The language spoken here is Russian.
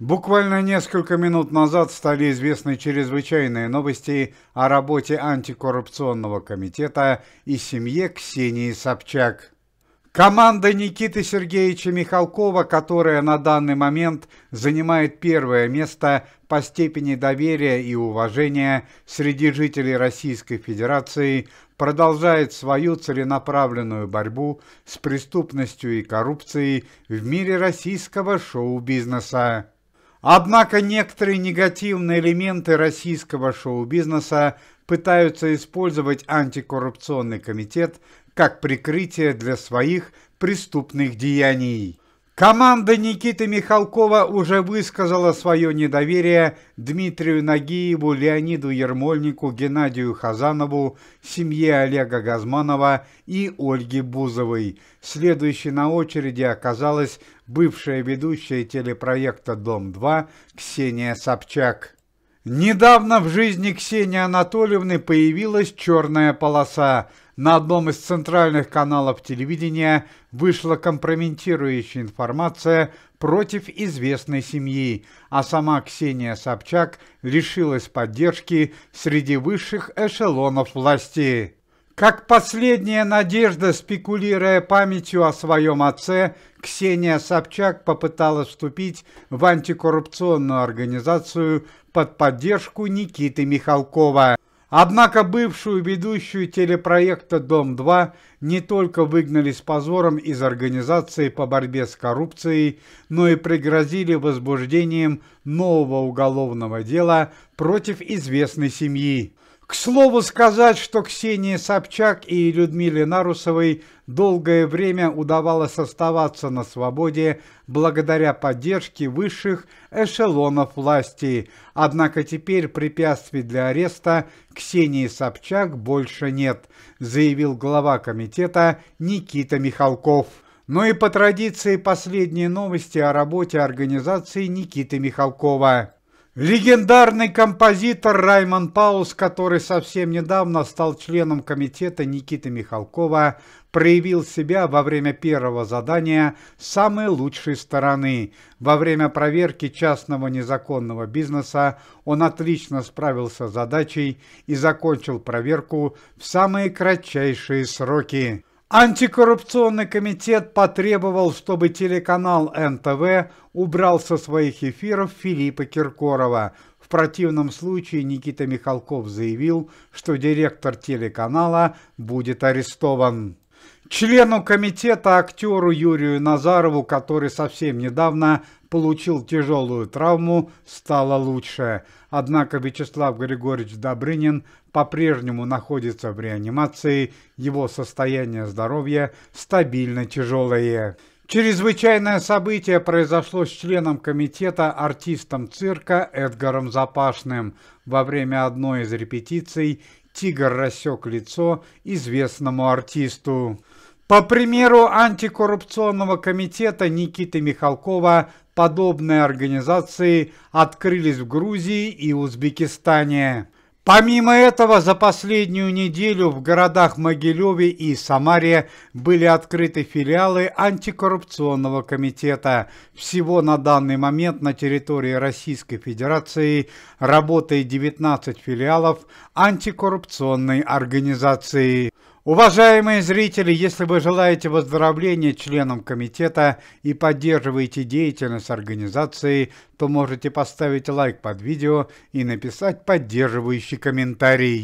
Буквально несколько минут назад стали известны чрезвычайные новости о работе антикоррупционного комитета и семье Ксении Собчак. Команда Никиты Сергеевича Михалкова, которая на данный момент занимает первое место по степени доверия и уважения среди жителей Российской Федерации, продолжает свою целенаправленную борьбу с преступностью и коррупцией в мире российского шоу-бизнеса. Однако некоторые негативные элементы российского шоу-бизнеса пытаются использовать антикоррупционный комитет как прикрытие для своих преступных деяний. Команда Никиты Михалкова уже высказала свое недоверие Дмитрию Нагиеву, Леониду Ермольнику, Геннадию Хазанову, семье Олега Газманова и Ольге Бузовой. Следующей на очереди оказалась бывшая ведущая телепроекта «Дом-2» Ксения Собчак. Недавно в жизни Ксении Анатольевны появилась черная полоса – на одном из центральных каналов телевидения вышла компрометирующая информация против известной семьи, а сама Ксения Собчак лишилась поддержки среди высших эшелонов власти. Как последняя надежда, спекулируя памятью о своем отце, Ксения Собчак попыталась вступить в антикоррупционную организацию под поддержку Никиты Михалкова. Однако бывшую ведущую телепроекта «Дом-2» не только выгнали с позором из организации по борьбе с коррупцией, но и пригрозили возбуждением нового уголовного дела против известной семьи. К слову сказать, что Ксении Собчак и Людмиле Нарусовой долгое время удавалось оставаться на свободе благодаря поддержке высших эшелонов власти. Однако теперь препятствий для ареста Ксении Собчак больше нет, заявил глава комитета Никита Михалков. Ну и по традиции последние новости о работе организации Никиты Михалкова. Легендарный композитор Раймон Паус, который совсем недавно стал членом комитета Никиты Михалкова, проявил себя во время первого задания самой лучшей стороны. Во время проверки частного незаконного бизнеса он отлично справился с задачей и закончил проверку в самые кратчайшие сроки. Антикоррупционный комитет потребовал, чтобы телеканал НТВ убрал со своих эфиров Филиппа Киркорова. В противном случае Никита Михалков заявил, что директор телеканала будет арестован члену комитета актеру Юрию Назарову, который совсем недавно получил тяжелую травму, стало лучше. Однако Вячеслав Григорьевич Добрынин по-прежнему находится в реанимации, его состояние здоровья стабильно тяжелое. Чрезвычайное событие произошло с членом комитета артистом цирка Эдгаром Запашным. Во время одной из репетиций тигр рассек лицо известному артисту. По примеру антикоррупционного комитета Никиты Михалкова, подобные организации открылись в Грузии и Узбекистане. Помимо этого, за последнюю неделю в городах Могилеве и Самаре были открыты филиалы антикоррупционного комитета. Всего на данный момент на территории Российской Федерации работает 19 филиалов антикоррупционной организации. Уважаемые зрители, если вы желаете выздоровления членам комитета и поддерживаете деятельность организации, то можете поставить лайк под видео и написать поддерживающий комментарий.